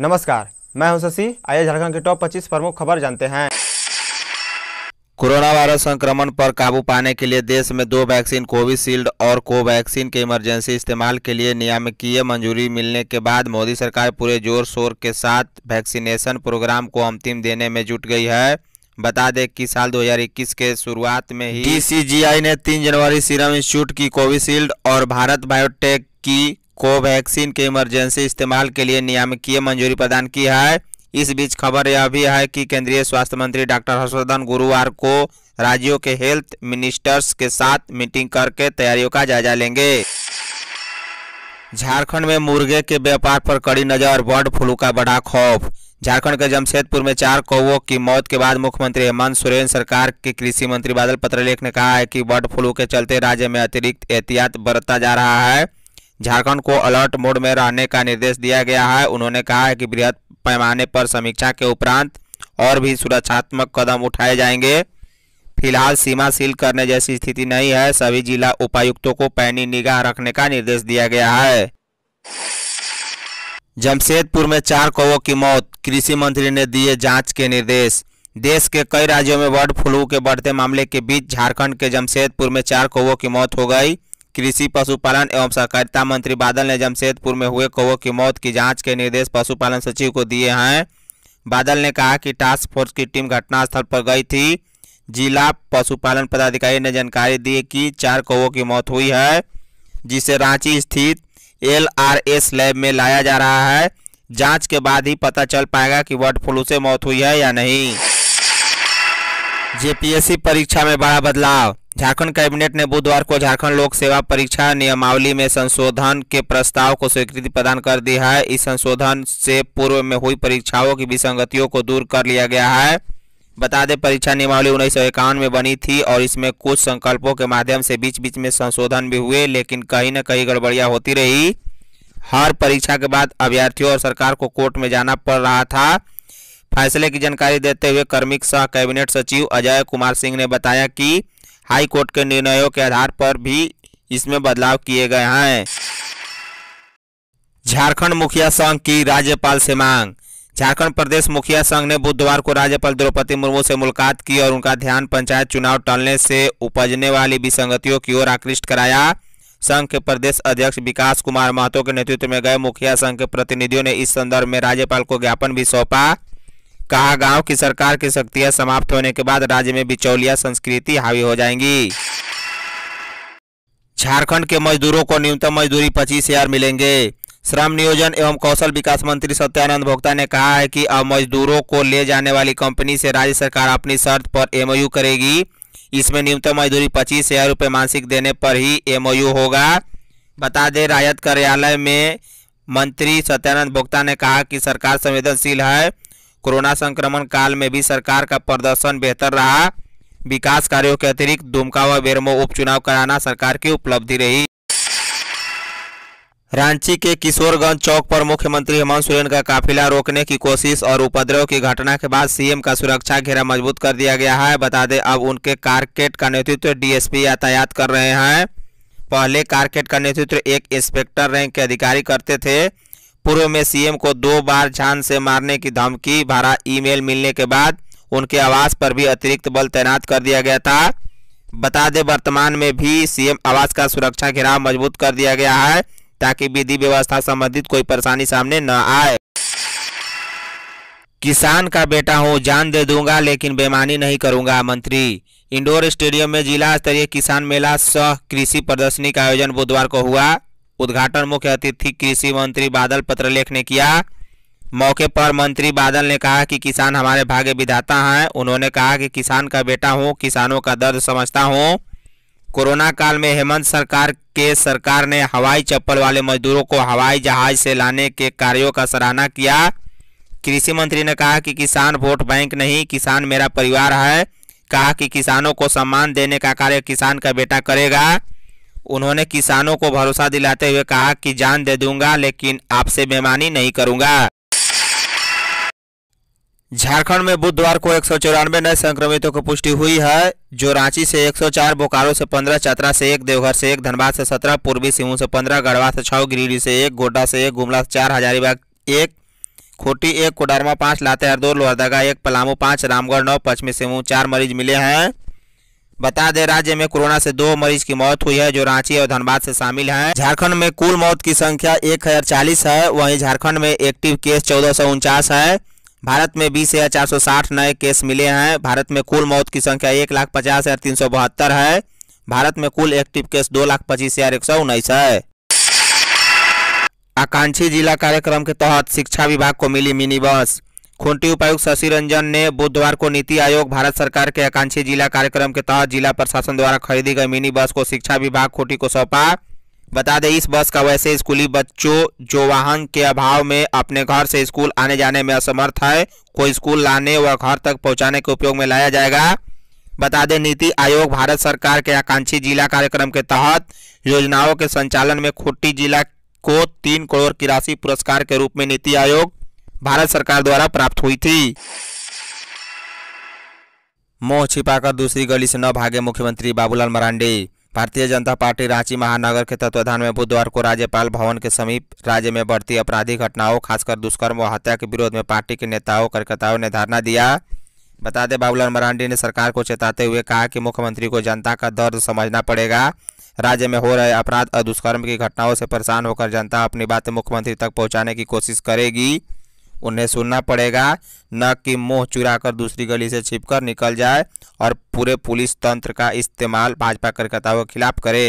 नमस्कार मैं हूं शशि आइए झारखंड के टॉप 25 प्रमुख खबर जानते हैं कोरोना वायरस संक्रमण पर काबू पाने के लिए देश में दो वैक्सीन कोविशील्ड और कोवैक्सीन के इमरजेंसी इस्तेमाल के लिए नियामकीय मंजूरी मिलने के बाद मोदी सरकार पूरे जोर शोर के साथ वैक्सीनेशन प्रोग्राम को अंतिम देने में जुट गई है बता दें कि साल 2021 के शुरुआत में ही डी ने 3 जनवरी सीरम इंस्टीट्यूट की कोविशील्ड और भारत बायोटेक की कोवैक्सीन के इमरजेंसी इस्तेमाल के लिए नियामकीय मंजूरी प्रदान की है इस बीच खबर यह भी है कि केंद्रीय स्वास्थ्य मंत्री डॉक्टर हर्षवर्धन गुरुवार को राज्यों के हेल्थ मिनिस्टर्स के साथ मीटिंग करके तैयारियों का जायजा लेंगे झारखंड में मुर्गे के व्यापार पर कड़ी नजर बर्ड फ्लू का बड़ा खौफ झारखंड के जमशेदपुर में चार कौओ की मौत के बाद मुख्यमंत्री हेमंत सोरेन सरकार के कृषि मंत्री बादल पत्रलेख ने कहा है कि बर्ड फ्लू के चलते राज्य में अतिरिक्त एहतियात बरता जा रहा है झारखंड को अलर्ट मोड में रहने का निर्देश दिया गया है उन्होंने कहा है कि बृहद पैमाने पर समीक्षा के उपरांत और भी सुरक्षात्मक कदम उठाए जाएंगे फिलहाल सीमा सील करने जैसी स्थिति नहीं है सभी जिला उपायुक्तों को पैनी निगाह रखने का निर्देश दिया गया है जमशेदपुर में चार कौवों की मौत कृषि मंत्री ने दिए जांच के निर्देश देश के कई राज्यों में बर्ड फ्लू के बढ़ते मामले के बीच झारखंड के जमशेदपुर में चार कौवों की मौत हो गई कृषि पशुपालन एवं सहकारिता मंत्री बादल ने जमशेदपुर में हुए कौ की मौत की जांच के निर्देश पशुपालन सचिव को दिए हैं बादल ने कहा कि टास्क फोर्स की टीम घटनास्थल पर गई थी जिला पशुपालन पदाधिकारी ने जानकारी दी कि चार कौओं की मौत हुई है जिसे रांची स्थित एल आर एस लैब में लाया जा रहा है जांच के बाद ही पता चल पाएगा कि बर्ड फ्लू से मौत हुई है या नहीं जेपीएससी परीक्षा में बड़ा बदलाव झारखंड कैबिनेट ने बुधवार को झारखंड लोक सेवा परीक्षा नियमावली में संशोधन के प्रस्ताव को स्वीकृति प्रदान कर दी है इस संशोधन से पूर्व में हुई परीक्षाओं की विसंगतियों को दूर कर लिया गया है बता दें परीक्षा नियमावली उन्नीस में बनी थी और इसमें कुछ संकल्पों के माध्यम से बीच बीच में संशोधन भी हुए लेकिन कहीं न कहीं गड़बड़ियाँ होती रही हर परीक्षा के बाद अभ्यर्थियों और सरकार को कोर्ट में जाना पड़ रहा था फैसले की जानकारी देते हुए कर्मिक सह कैबिनेट सचिव अजय कुमार सिंह ने बताया कि हाई कोर्ट के निर्णयों के आधार पर भी इसमें बदलाव किए गए हैं झारखंड मुखिया संघ की राज्यपाल से मांग झारखंड प्रदेश मुखिया संघ ने बुधवार को राज्यपाल द्रौपदी मुर्मू से मुलाकात की और उनका ध्यान पंचायत चुनाव टलने से उपजने वाली विसंगतियों की ओर आकृष्ट कराया संघ के प्रदेश अध्यक्ष विकास कुमार महतो के नेतृत्व में गए मुखिया संघ के प्रतिनिधियों ने इस संदर्भ में राज्यपाल को ज्ञापन भी सौंपा कहा गांव की सरकार की शक्तियां समाप्त होने के बाद राज्य में बिचौलिया संस्कृति हावी हो जाएंगी झारखंड के मजदूरों को न्यूनतम मजदूरी पच्चीस हजार मिलेंगे श्रम नियोजन एवं कौशल विकास मंत्री सत्यानंद भोक्ता ने कहा है कि अब मजदूरों को ले जाने वाली कंपनी से राज्य सरकार अपनी शर्त पर एमओयू करेगी इसमें न्यूनतम मजदूरी पच्चीस हजार रुपये मासिक देने पर ही एमओयू होगा बता दें राजद कार्यालय में मंत्री सत्यानंद भोक्ता ने कहा कि सरकार संवेदनशील है कोरोना संक्रमण काल में भी सरकार का प्रदर्शन बेहतर रहा विकास कार्यों के अतिरिक्त दुमका व बेरमो उपचुनाव कराना सरकार की उपलब्धि रही रांची के किशोरगंज चौक पर मुख्यमंत्री हेमंत सोरेन का काफिला रोकने की कोशिश और उपद्रव की घटना के बाद सीएम का सुरक्षा घेरा मजबूत कर दिया गया है बता दें अब उनके कारकेट का नेतृत्व डीएसपी यातायात कर रहे हैं पहले कारकेट का नेतृत्व एक इंस्पेक्टर रैंक के अधिकारी करते थे पूर्व में सीएम को दो बार जान से मारने की धमकी भरा ईमेल मिलने के बाद उनके आवास पर भी अतिरिक्त बल तैनात कर दिया गया था बता दें वर्तमान में भी सीएम आवास का सुरक्षा घेराव मजबूत कर दिया गया है ताकि विधि व्यवस्था संबंधित कोई परेशानी सामने न आए किसान का बेटा हूँ जान दे दूंगा लेकिन बेमानी नहीं करूंगा मंत्री इंडोर स्टेडियम में जिला स्तरीय किसान मेला सह कृषि प्रदर्शनी का आयोजन बुधवार को हुआ उद्घाटन मुख्य अतिथि कृषि मंत्री बादल पत्रलेख ने किया मौके पर मंत्री बादल ने कहा कि किसान हमारे भाग्य विधाता हैं उन्होंने कहा कि किसान का बेटा हूं किसानों का दर्द समझता हूं कोरोना काल में हेमंत सरकार के सरकार ने हवाई चप्पल वाले मजदूरों को हवाई जहाज से लाने के कार्यों का सराहना किया कृषि मंत्री ने कहा कि किसान वोट बैंक नहीं किसान मेरा परिवार है कहा कि किसानों को सम्मान देने का कार्य किसान का बेटा करेगा उन्होंने किसानों को भरोसा दिलाते हुए कहा कि जान दे दूंगा लेकिन आपसे बेमानी नहीं करूंगा झारखंड में बुधवार को एक नए संक्रमितों की पुष्टि हुई है जो रांची से 104, बोकारो से 15, चतरा से एक देवघर से एक धनबाद से 17, पूर्वी सिंहभूम से 15, गढ़वा से 6, गिरिडीह से एक गोड्डा से एक गुमला से चार हजारीबाग एक खोटी एक कोडरमा पांच लातेहर दो लोहरदगा एक पलामू पांच रामगढ़ नौ पश्चिमी सिंह चार मरीज मिले हैं बता दें राज्य में कोरोना से दो मरीज की मौत हुई है जो रांची और धनबाद से शामिल हैं झारखंड में कुल मौत की संख्या एक हजार चालीस है वहीं झारखंड में एक्टिव केस चौदह सौ उनचास है भारत में बीस हजार चार सौ साठ नए केस मिले हैं भारत में कुल मौत की संख्या एक लाख पचास हजार तीन सौ बहत्तर है भारत में कुल एक्टिव केस दो लाख पच्चीस हजार एक सौ उन्नीस है आकांक्षी जिला कार्यक्रम के तहत शिक्षा विभाग को मिली मिनी बस खूंटी उपायुक्त शशि रंजन ने बुधवार को नीति आयोग भारत सरकार के आकांक्षी जिला कार्यक्रम के तहत जिला प्रशासन द्वारा खरीदी गई मिनी बस को शिक्षा विभाग खूंटी को सौंपा बता दें इस बस का वैसे स्कूली बच्चों जो वाहन के अभाव में अपने घर से स्कूल आने जाने में असमर्थ है को स्कूल लाने व घर तक पहुंचाने के उपयोग में लाया जाएगा बता दें नीति आयोग भारत सरकार के आकांक्षी जिला कार्यक्रम के तहत योजनाओं के संचालन में खूंटी जिला को तीन करोड़ की राशि पुरस्कार के रूप में नीति आयोग भारत सरकार द्वारा प्राप्त हुई थी मोह छिपाकर दूसरी गली से न भागे मुख्यमंत्री बाबूलाल मरांडी भारतीय जनता पार्टी रांची महानगर के तत्वाधान में बुधवार को राज्यपाल भवन के समीप राज्य में बढ़ती अपराधी घटनाओं खासकर दुष्कर्म व हत्या के विरोध में पार्टी के नेताओं कार्यकर्ताओं ने धरना दिया बता दें बाबूलाल मरांडी ने सरकार को चेताते हुए कहा कि मुख्यमंत्री को जनता का दर्द समझना पड़ेगा राज्य में हो रहे अपराध और दुष्कर्म की घटनाओं से परेशान होकर जनता अपनी बातें मुख्यमंत्री तक पहुँचाने की कोशिश करेगी उन्हें सुनना पड़ेगा न कि मुंह चुरा कर दूसरी गली से छिपकर निकल जाए और पूरे पुलिस तंत्र का इस्तेमाल भाजपा कार्यकर्ताओं के खिलाफ करे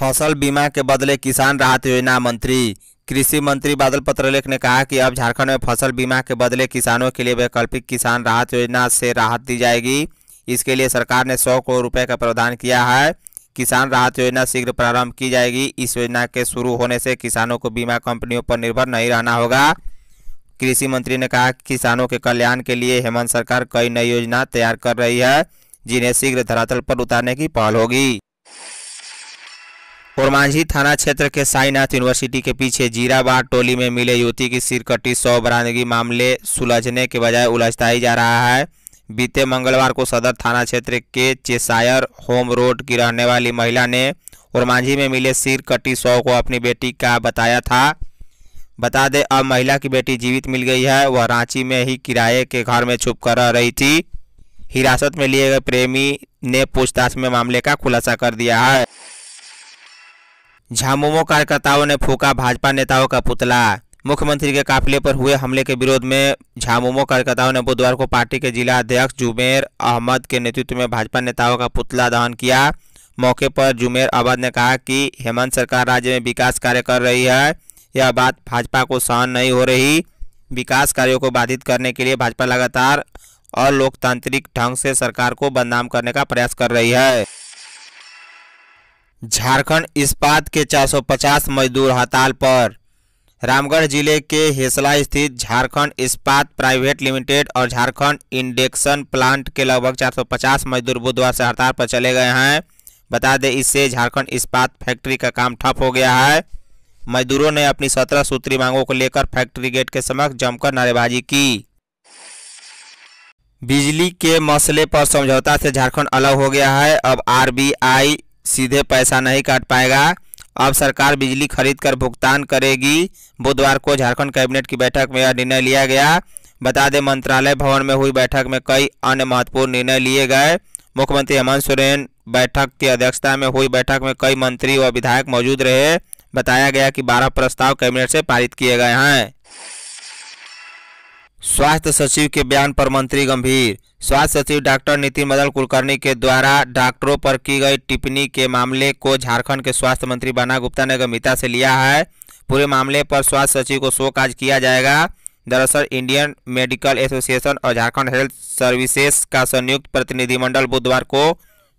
फसल बीमा के बदले किसान राहत योजना मंत्री कृषि मंत्री बादल पत्रलेख ने कहा कि अब झारखंड में फसल बीमा के बदले किसानों के लिए वैकल्पिक किसान राहत योजना से राहत दी जाएगी इसके लिए सरकार ने सौ करोड़ रुपए का प्रावधान किया है किसान राहत योजना शीघ्र प्रारंभ की जाएगी इस योजना के शुरू होने से किसानों को बीमा कंपनियों पर निर्भर नहीं रहना होगा कृषि मंत्री ने कहा कि किसानों के कल्याण के लिए हेमंत सरकार कई नई योजना तैयार कर रही है जिन्हें शीघ्र धरातल पर उतारने की पहल होगी मांझी थाना क्षेत्र के साईनाथ यूनिवर्सिटी के पीछे जीराबाड़ टोली में मिले युवती की सिरकटी सौ बरामदगी मामले सुलझने के बजाय उलझता ही जा रहा है बीते मंगलवार को सदर थाना क्षेत्र के चेसायर होम रोड की रहने वाली महिला ने और मांझी में मिले सिर कटी शव को अपनी बेटी का बताया था बता दें अब महिला की बेटी जीवित मिल गई है वह रांची में ही किराए के घर में छुप कर रह रही थी हिरासत में लिए गए प्रेमी ने पूछताछ में मामले का खुलासा कर दिया है झामुमो कार्यकर्ताओं ने फूका भाजपा नेताओं का पुतला मुख्यमंत्री के काफिले पर हुए हमले के विरोध में झामुमो कार्यकर्ताओं ने बुधवार को पार्टी के जिला अध्यक्ष जुमेर अहमद के नेतृत्व में भाजपा नेताओं का पुतला दहन किया मौके पर जुमेर अहमद ने कहा कि हेमंत सरकार राज्य में विकास कार्य कर रही है यह बात भाजपा को सहन नहीं हो रही विकास कार्यों को बाधित करने के लिए भाजपा लगातार अलोकतांत्रिक ढंग से सरकार को बदनाम करने का प्रयास कर रही है झारखंड इस्पात के 450 मजदूर हड़ताल पर रामगढ़ जिले के हेसला स्थित झारखंड इस्पात प्राइवेट लिमिटेड और झारखंड इंडक्शन प्लांट के लगभग 450 मजदूर बुधवार से हड़ताल पर चले गए हैं बता दें इससे झारखंड इस्पात फैक्ट्री का काम ठप हो गया है मजदूरों ने अपनी सत्रह सूत्री मांगों को लेकर फैक्ट्री गेट के समक्ष जमकर नारेबाजी की बिजली के मसले पर समझौता से झारखंड अलग हो गया है अब आर सीधे पैसा नहीं काट पाएगा अब सरकार बिजली खरीद कर भुगतान करेगी बुधवार को झारखंड कैबिनेट की बैठक में यह निर्णय लिया गया बता दें मंत्रालय भवन में हुई बैठक में कई अन्य महत्वपूर्ण निर्णय लिए गए मुख्यमंत्री हेमंत सोरेन बैठक की अध्यक्षता में हुई बैठक में कई मंत्री व विधायक मौजूद रहे बताया गया कि बारह प्रस्ताव कैबिनेट से पारित किए गए हैं स्वास्थ्य सचिव के बयान पर मंत्री गंभीर स्वास्थ्य सचिव डॉक्टर नितिन मदन कुलकर्णी के द्वारा डॉक्टरों पर की गई टिप्पणी के मामले को झारखंड के स्वास्थ्य मंत्री बाना गुप्ता ने गंभीरता से लिया है पूरे मामले पर स्वास्थ्य सचिव को शो काज किया जाएगा दरअसल इंडियन मेडिकल एसोसिएशन और झारखंड हेल्थ सर्विसेज का संयुक्त प्रतिनिधिमंडल बुधवार को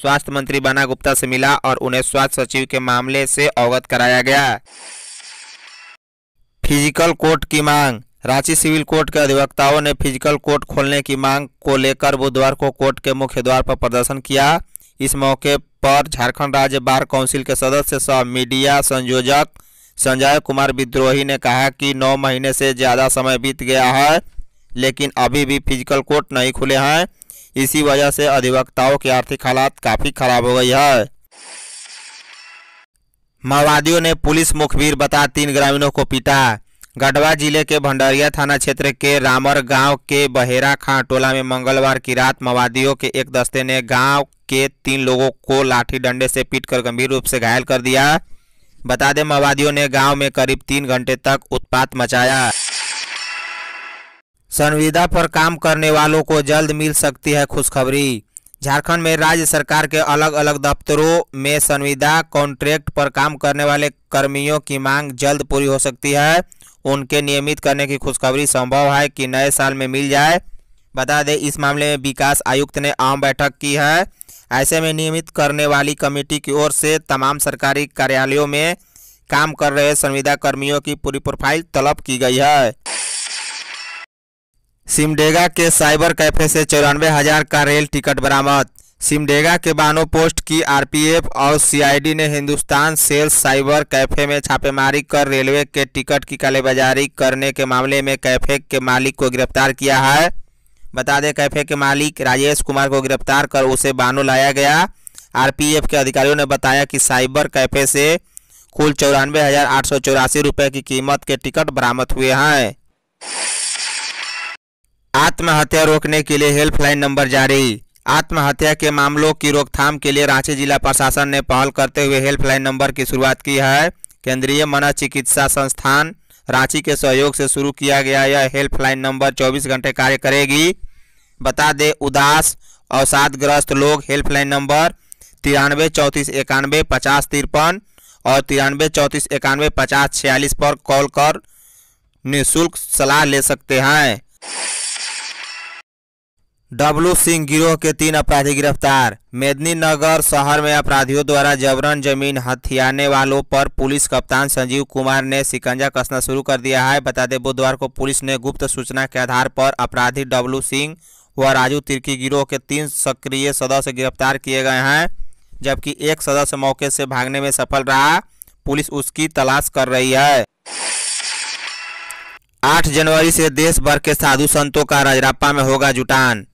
स्वास्थ्य मंत्री बाना गुप्ता से मिला और उन्हें स्वास्थ्य सचिव के मामले से अवगत कराया गया फिजिकल कोर्ट की मांग रांची सिविल कोर्ट के अधिवक्ताओं ने फिजिकल कोर्ट खोलने की मांग को लेकर बुधवार को कोर्ट के मुख्य द्वार पर प्रदर्शन किया इस मौके पर झारखंड राज्य बार काउंसिल के सदस्य सह मीडिया संयोजक संजय कुमार विद्रोही ने कहा कि नौ महीने से ज़्यादा समय बीत गया है लेकिन अभी भी फिजिकल कोर्ट नहीं खुले हैं इसी वजह से अधिवक्ताओं की आर्थिक हालात काफ़ी खराब हो गई है माओवादियों ने पुलिस मुखबिर बता तीन ग्रामीणों को पीटा गढ़वा जिले के भंडारिया थाना क्षेत्र के रामर गांव के बहेरा खां टोला में मंगलवार की रात माओवादियों के एक दस्ते ने गांव के तीन लोगों को लाठी डंडे से पीटकर गंभीर रूप से घायल कर दिया बता दें माओवादियों ने गांव में करीब तीन घंटे तक उत्पात मचाया संविदा पर काम करने वालों को जल्द मिल सकती है खुशखबरी झारखंड में राज्य सरकार के अलग अलग दफ्तरों में संविदा कॉन्ट्रैक्ट पर काम करने वाले कर्मियों की मांग जल्द पूरी हो सकती है उनके नियमित करने की खुशखबरी संभव है कि नए साल में मिल जाए बता दें इस मामले में विकास आयुक्त ने आम बैठक की है ऐसे में नियमित करने वाली कमेटी की ओर से तमाम सरकारी कार्यालयों में काम कर रहे संविदा कर्मियों की पूरी प्रोफाइल तलब की गई है सिमडेगा के साइबर कैफे से चौरानवे हजार का रेल टिकट बरामद सिमडेगा के बानो पोस्ट की आरपीएफ और सीआईडी ने हिंदुस्तान सेल्स साइबर कैफे में छापेमारी कर रेलवे के टिकट की कालेबाजारी करने के मामले में कैफे के मालिक को गिरफ्तार किया है बता दें कैफे के मालिक राजेश कुमार को गिरफ्तार कर उसे बानो लाया गया आरपीएफ के अधिकारियों ने बताया कि साइबर कैफे से कुल चौरानवे हज़ार आठ सौ चौरासी रुपये की कीमत के टिकट बरामद हुए हैं आत्महत्या रोकने के लिए हेल्पलाइन नंबर जारी आत्महत्या के मामलों की रोकथाम के लिए रांची जिला प्रशासन ने पहल करते हुए हेल्पलाइन नंबर की शुरुआत की है केंद्रीय मनोचिकित्सा संस्थान रांची के सहयोग से शुरू किया गया यह हेल्पलाइन नंबर 24 घंटे कार्य करेगी बता दें उदास अवसादग्रस्त लोग हेल्पलाइन नंबर तिरानवे चौंतीस इक्यानवे पचास तिरपन और तिरानवे चौंतीस इक्यानवे पचास छियालीस पर कॉल कर निःशुल्क सलाह ले सकते हैं डब्लू सिंह गिरोह के तीन अपराधी गिरफ्तार मेदिनीनगर शहर में अपराधियों द्वारा जबरन जमीन हथियाने वालों पर पुलिस कप्तान संजीव कुमार ने सिकंजा कसना शुरू कर दिया है बता दें बुधवार को पुलिस ने गुप्त सूचना के आधार पर अपराधी डब्लू सिंह व राजू तिर्की गिरोह के तीन सक्रिय सदस्य गिरफ्तार किए गए हैं जबकि एक सदस्य मौके से भागने में सफल रहा पुलिस उसकी तलाश कर रही है आठ जनवरी से देश भर के साधु संतों का राजरापा में होगा जुटान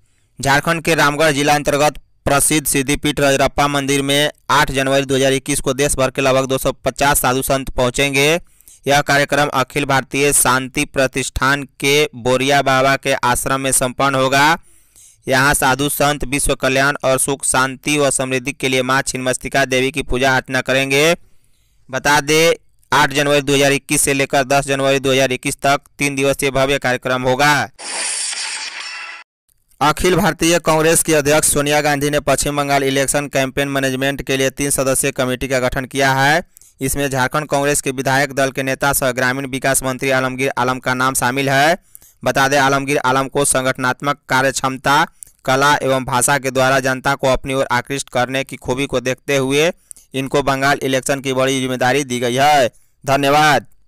झारखंड के रामगढ़ जिला अंतर्गत प्रसिद्ध सिद्धिपीठ रजरप्पा मंदिर में 8 जनवरी 2021 को देश भर के लगभग 250 साधु संत पहुंचेंगे यह कार्यक्रम अखिल भारतीय शांति प्रतिष्ठान के बोरिया बाबा के आश्रम में संपन्न होगा यहाँ साधु संत विश्व कल्याण और सुख शांति व समृद्धि के लिए माँ छिन्मस्तिका देवी की पूजा अर्चना करेंगे बता दें 8 जनवरी 2021 से लेकर 10 जनवरी 2021 तक तीन दिवसीय भव्य कार्यक्रम होगा अखिल भारतीय कांग्रेस की अध्यक्ष सोनिया गांधी ने Paschim Bengal election campaign management के लिए तीन सदस्यीय कमेटी का गठन किया है इसमें झारखंड कांग्रेस के विधायक दल के नेता सह ग्रामीण विकास मंत्री आलमगीर आलम का नाम शामिल है बता दें आलमगीर आलम को संगठनात्मक कार्य क्षमता कला एवं भाषा के द्वारा जनता को अपनी ओर आकृष्ट करने की खूबी को देखते हुए इनको बंगाल इलेक्शन की बड़ी जिम्मेदारी दी गई है धन्यवाद